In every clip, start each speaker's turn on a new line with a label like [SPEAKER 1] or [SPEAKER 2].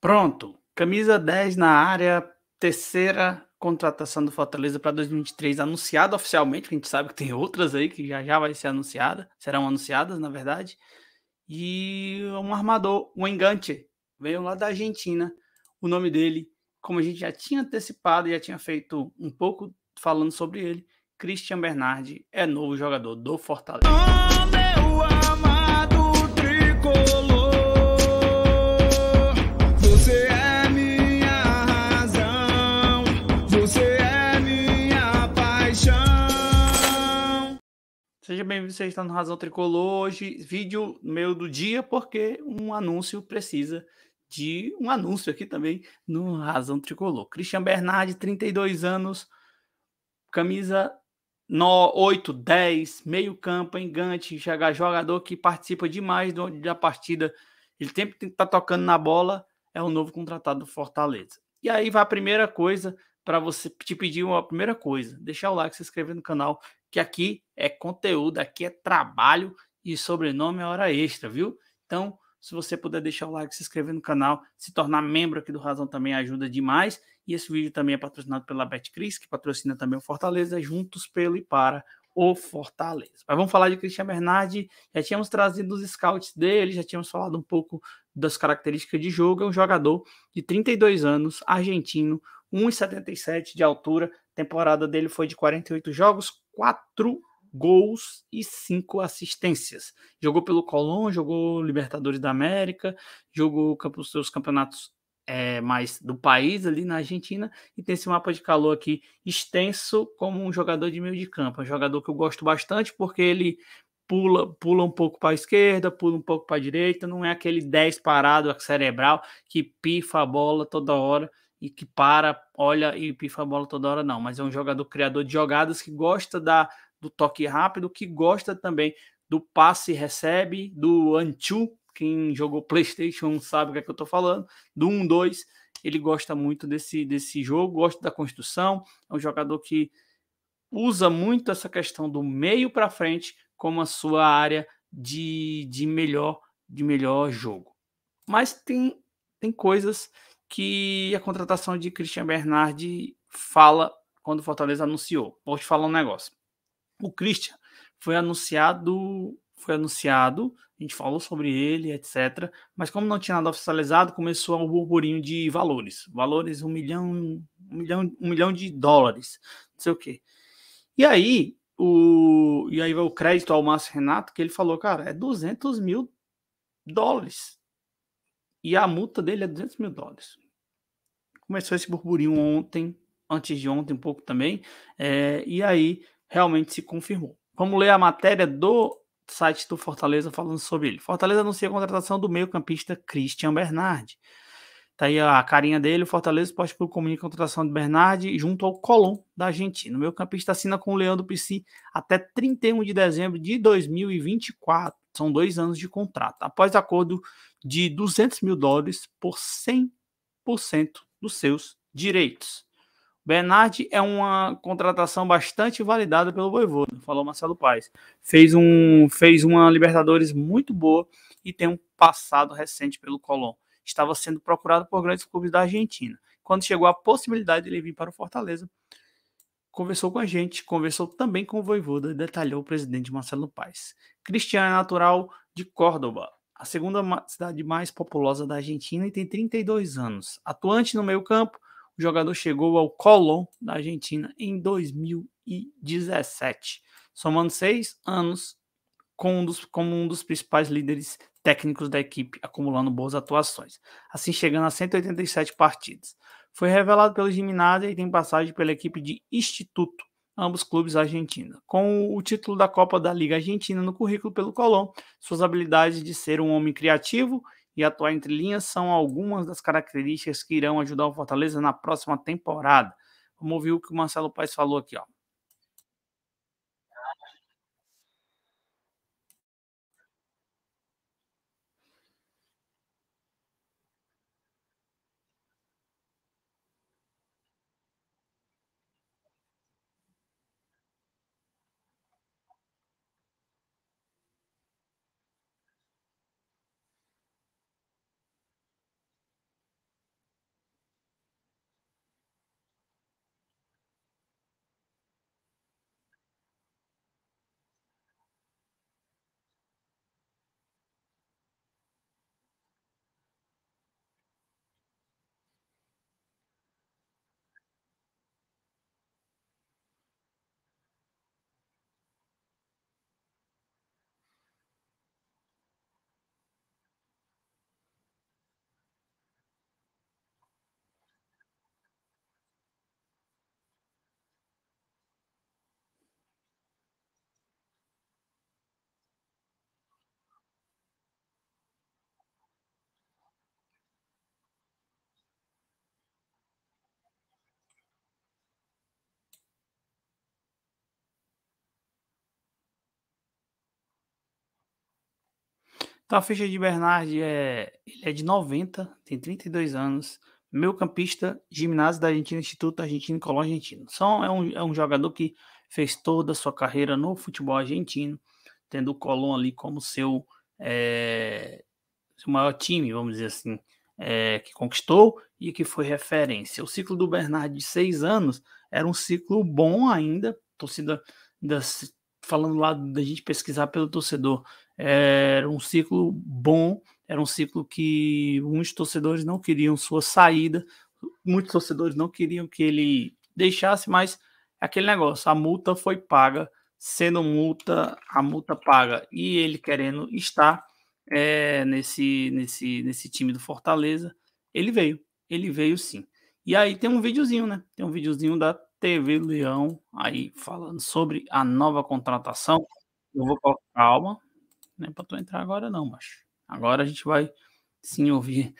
[SPEAKER 1] Pronto. Camisa 10 na área, terceira contratação do Fortaleza para 2023 anunciada oficialmente, que a gente sabe que tem outras aí que já já vai ser anunciada, serão anunciadas, na verdade. E um armador, um engante, veio lá da Argentina. O nome dele, como a gente já tinha antecipado, já tinha feito um pouco falando sobre ele, Christian Bernardi é novo jogador do Fortaleza. Oh, Seja bem-vindo, você está no Razão Tricolor. Hoje, vídeo meio do dia, porque um anúncio precisa de um anúncio aqui também no Razão Tricolor. Christian Bernardi, 32 anos, camisa no 8, 10, meio campo, engante, é jogador que participa demais da partida. Ele sempre tem que estar tá tocando na bola, é o novo contratado do Fortaleza. E aí vai a primeira coisa para você te pedir uma primeira coisa, deixar o like, se inscrever no canal que aqui é conteúdo, aqui é trabalho e sobrenome é hora extra, viu? Então, se você puder deixar o like, se inscrever no canal, se tornar membro aqui do Razão também ajuda demais. E esse vídeo também é patrocinado pela Betcris, que patrocina também o Fortaleza, juntos pelo e para o Fortaleza. Mas vamos falar de Christian Bernardi. Já tínhamos trazido os scouts dele, já tínhamos falado um pouco das características de jogo. É um jogador de 32 anos, argentino, 1,77 de altura. A temporada dele foi de 48 jogos, quatro gols e cinco assistências. Jogou pelo Colón, jogou Libertadores da América, jogou os seus campeonatos é, mais do país ali na Argentina e tem esse mapa de calor aqui extenso como um jogador de meio de campo, é um jogador que eu gosto bastante porque ele pula, pula um pouco para a esquerda, pula um pouco para a direita, não é aquele 10 parado cerebral que pifa a bola toda hora e que para, olha e pifa a bola toda hora, não. Mas é um jogador criador de jogadas que gosta da, do toque rápido, que gosta também do passe recebe, do Anchu, quem jogou PlayStation sabe o que, é que eu estou falando, do 1-2. Ele gosta muito desse, desse jogo, gosta da construção. É um jogador que usa muito essa questão do meio para frente como a sua área de, de melhor de melhor jogo. Mas tem, tem coisas que a contratação de Christian Bernardi fala quando o Fortaleza anunciou. Vou te falar um negócio. O Christian foi anunciado, foi anunciado, a gente falou sobre ele, etc. Mas como não tinha nada oficializado, começou um burburinho de valores. Valores um milhão, um milhão, um milhão de dólares, não sei o quê. E aí, o, e aí vai o crédito ao Márcio Renato, que ele falou, cara, é 200 mil dólares. E a multa dele é 200 mil dólares. Começou esse burburinho ontem, antes de ontem um pouco também, é, e aí realmente se confirmou. Vamos ler a matéria do site do Fortaleza falando sobre ele. Fortaleza anuncia a contratação do meio-campista Christian Bernardi. Tá aí a carinha dele, o Fortaleza Esporte Clube comunica a contratação de Bernardi junto ao Colom da Argentina. O meu campista assina com o Leandro Pissi até 31 de dezembro de 2024. São dois anos de contrato. Após acordo de 200 mil dólares por 100% dos seus direitos. Bernardi é uma contratação bastante validada pelo Voivô, falou Marcelo Paes. Fez, um, fez uma Libertadores muito boa e tem um passado recente pelo Colom estava sendo procurado por grandes clubes da Argentina. Quando chegou a possibilidade de ele vir para o Fortaleza, conversou com a gente, conversou também com o Voivoda e detalhou o presidente Marcelo Paes. Cristiano é natural de Córdoba, a segunda cidade mais populosa da Argentina e tem 32 anos. Atuante no meio-campo, o jogador chegou ao Colón da Argentina em 2017, somando seis anos com um dos, como um dos principais líderes técnicos da equipe, acumulando boas atuações, assim chegando a 187 partidas. Foi revelado pelo Gimnasia e tem passagem pela equipe de Instituto, ambos clubes argentinos. Com o título da Copa da Liga Argentina no currículo pelo Colón, suas habilidades de ser um homem criativo e atuar entre linhas são algumas das características que irão ajudar o Fortaleza na próxima temporada. Vamos ouvir o que o Marcelo Paes falou aqui, ó. Então a ficha de Bernard é, ele é de 90, tem 32 anos, meio campista, ginásio da Argentina, Instituto Argentino Colón Argentino. São, é, um, é um jogador que fez toda a sua carreira no futebol argentino, tendo o Colón ali como seu, é, seu maior time, vamos dizer assim, é, que conquistou e que foi referência. O ciclo do Bernard de seis anos era um ciclo bom ainda, torcida das, falando lá da gente pesquisar pelo torcedor era um ciclo bom, era um ciclo que muitos torcedores não queriam sua saída, muitos torcedores não queriam que ele deixasse, mas é aquele negócio, a multa foi paga, sendo multa, a multa paga, e ele querendo estar é, nesse, nesse, nesse time do Fortaleza, ele veio, ele veio sim. E aí tem um videozinho, né? Tem um videozinho da TV Leão aí falando sobre a nova contratação. Eu vou colocar, calma, não é pra tu entrar agora, não, macho. Agora a gente vai sim ouvir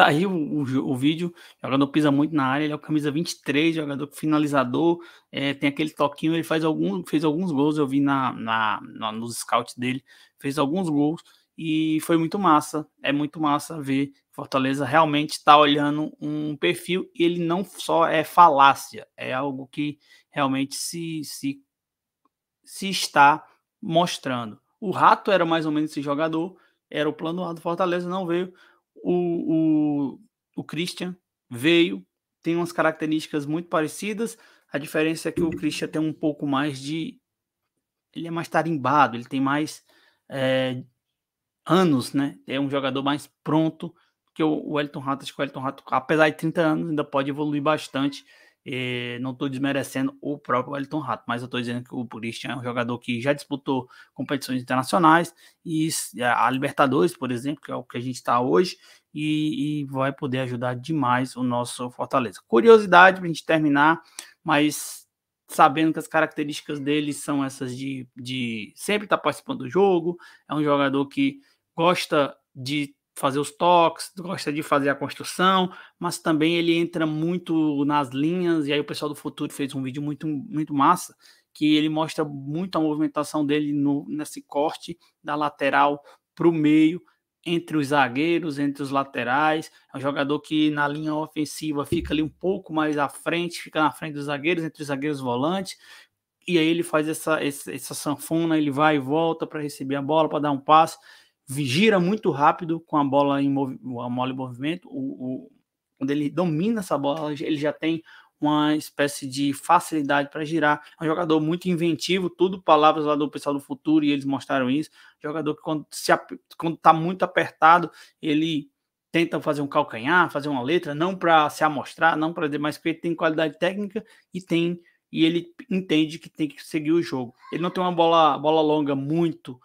[SPEAKER 1] tá aí o, o, o vídeo. O jogador pisa muito na área, ele é o camisa 23, jogador finalizador, é, tem aquele toquinho, ele faz algum, fez alguns gols, eu vi na, na, na, nos scouts dele, fez alguns gols e foi muito massa. É muito massa ver Fortaleza realmente está olhando um perfil e ele não só é falácia, é algo que realmente se, se, se está mostrando. O Rato era mais ou menos esse jogador, era o plano A do Fortaleza, não veio o, o, o Christian veio, tem umas características muito parecidas. A diferença é que o Christian tem um pouco mais de. Ele é mais tarimbado, ele tem mais é, anos, né? É um jogador mais pronto que o, o Elton Rato. Acho que o Elton Rato, apesar de 30 anos, ainda pode evoluir bastante e eh, não estou desmerecendo o próprio Wellington Rato, mas eu estou dizendo que o Christian é um jogador que já disputou competições internacionais e eh, a Libertadores, por exemplo, que é o que a gente está hoje, e, e, vai poder ajudar demais o nosso Fortaleza. Curiosidade para a gente terminar, mas sabendo que as características dele são essas de, de sempre estar tá participando do jogo, é um jogador que gosta de fazer os toques, gosta de fazer a construção, mas também ele entra muito nas linhas, e aí o pessoal do Futuro fez um vídeo muito, muito massa, que ele mostra muito a movimentação dele no, nesse corte da lateral para o meio, entre os zagueiros, entre os laterais. É um jogador que na linha ofensiva fica ali um pouco mais à frente, fica na frente dos zagueiros, entre os zagueiros volantes. E aí ele faz essa, essa, essa sanfona, ele vai e volta para receber a bola, para dar um passo gira muito rápido com a bola em, a mole movimento. O, o, quando ele domina essa bola, ele já tem uma espécie de facilidade para girar. É um jogador muito inventivo, tudo palavras lá do pessoal do futuro e eles mostraram isso. Jogador que quando se quando tá muito apertado, ele tenta fazer um calcanhar, fazer uma letra, não para se amostrar, não para demais, porque ele tem qualidade técnica e tem e ele entende que tem que seguir o jogo. Ele não tem uma bola bola longa muito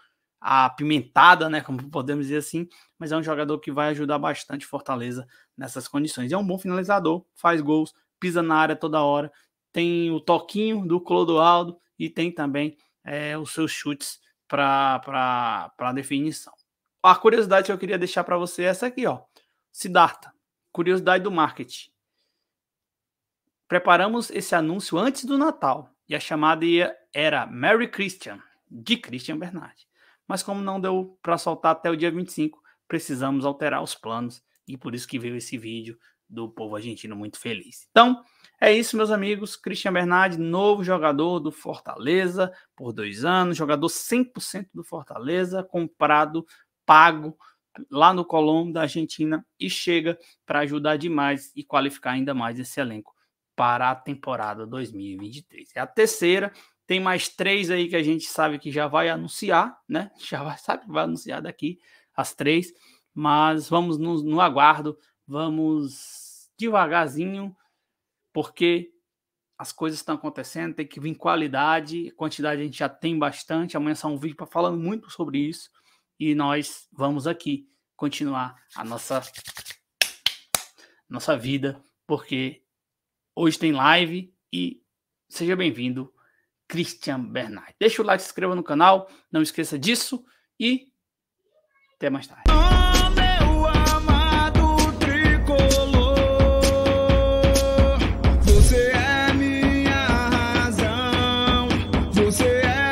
[SPEAKER 1] apimentada, né, como podemos dizer assim, mas é um jogador que vai ajudar bastante Fortaleza nessas condições. É um bom finalizador, faz gols, pisa na área toda hora, tem o toquinho do Clodoaldo e tem também é, os seus chutes para definição. A curiosidade que eu queria deixar para você é essa aqui, ó. Sidarta, curiosidade do marketing. Preparamos esse anúncio antes do Natal e a chamada era Mary Christian, de Christian Bernard. Mas como não deu para soltar até o dia 25, precisamos alterar os planos e por isso que veio esse vídeo do povo argentino muito feliz. Então, é isso, meus amigos. Christian Bernardi, novo jogador do Fortaleza por dois anos, jogador 100% do Fortaleza, comprado, pago lá no Colombo da Argentina e chega para ajudar demais e qualificar ainda mais esse elenco para a temporada 2023. É a terceira tem mais três aí que a gente sabe que já vai anunciar, né? Já vai, sabe que vai anunciar daqui as três, mas vamos no, no aguardo, vamos devagarzinho, porque as coisas estão acontecendo, tem que vir qualidade, quantidade a gente já tem bastante. Amanhã só um vídeo para falando muito sobre isso e nós vamos aqui continuar a nossa nossa vida, porque hoje tem live e seja bem-vindo Christian Bernard. Deixa o like, se inscreva no canal, não esqueça disso e até mais tarde.